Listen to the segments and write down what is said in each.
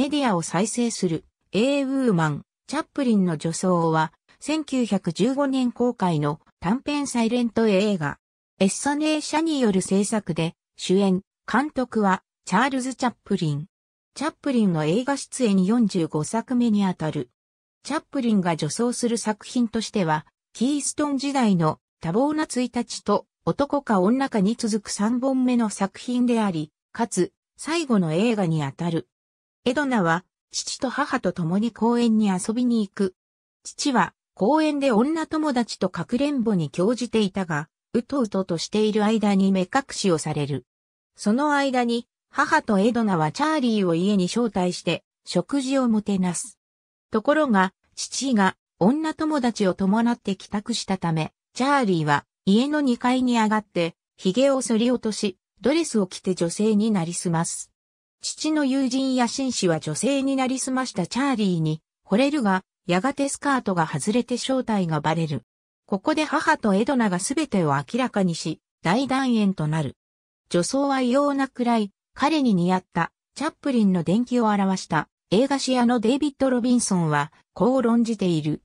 メディアを再生する、A ウーマン、チャップリンの女装は、1915年公開の短編サイレント映画、エッサネー社による制作で、主演、監督は、チャールズ・チャップリン。チャップリンの映画出演45作目にあたる。チャップリンが女装する作品としては、キーストン時代の多忙な1日と男か女かに続く3本目の作品であり、かつ、最後の映画にあたる。エドナは、父と母と共に公園に遊びに行く。父は、公園で女友達とかくれんぼに興じていたが、うとうととしている間に目隠しをされる。その間に、母とエドナはチャーリーを家に招待して、食事をもてなす。ところが、父が女友達を伴って帰宅したため、チャーリーは家の2階に上がって、髭を剃り落とし、ドレスを着て女性になりすます。父の友人や紳士は女性になりすましたチャーリーに惚れるが、やがてスカートが外れて正体がバレる。ここで母とエドナが全てを明らかにし、大団円となる。女装は異様なくらい、彼に似合ったチャップリンの伝記を表した映画史屋のデイビッド・ロビンソンはこう論じている。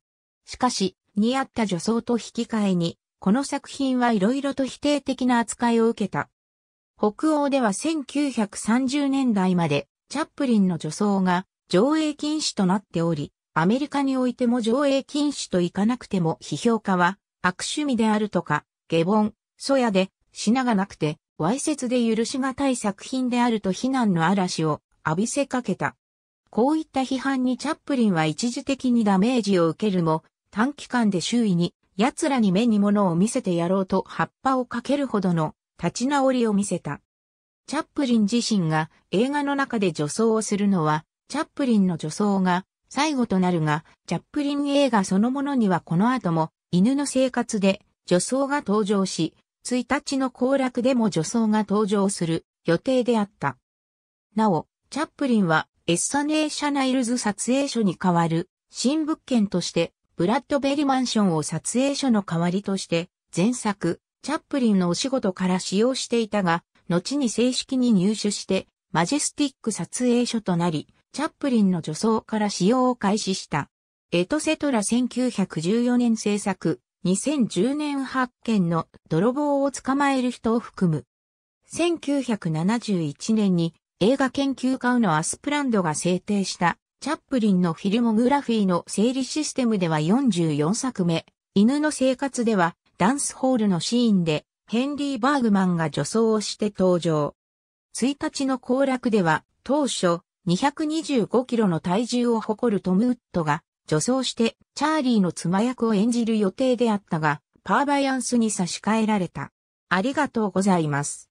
しかし、似合った女装と引き換えに、この作品はいろいろと否定的な扱いを受けた。北欧では1930年代までチャップリンの女装が上映禁止となっており、アメリカにおいても上映禁止といかなくても批評家は悪趣味であるとか、下凡、粗野で品がなくて、わいせつで許しがたい作品であると非難の嵐を浴びせかけた。こういった批判にチャップリンは一時的にダメージを受けるも、短期間で周囲に、奴らに目に物を見せてやろうと葉っぱをかけるほどの立ち直りを見せた。チャップリン自身が映画の中で女装をするのは、チャップリンの女装が最後となるが、チャップリン映画そのものにはこの後も犬の生活で女装が登場し、1日の行楽でも女装が登場する予定であった。なお、チャップリンはエッサネーシャナイルズ撮影所に代わる新物件としてブラッドベリマンションを撮影所の代わりとして前作チャップリンのお仕事から使用していたが、後に正式に入手して、マジェスティック撮影所となり、チャップリンの女装から使用を開始した。エトセトラ1914年制作、2010年発見の泥棒を捕まえる人を含む。1971年に映画研究家のアスプランドが制定したチャップリンのフィルモグラフィーの整理システムでは44作目、犬の生活ではダンスホールのシーンで、ヘンリー・バーグマンが女装をして登場。1日の行楽では、当初、225キロの体重を誇るトム・ウッドが、女装して、チャーリーの妻役を演じる予定であったが、パーバイアンスに差し替えられた。ありがとうございます。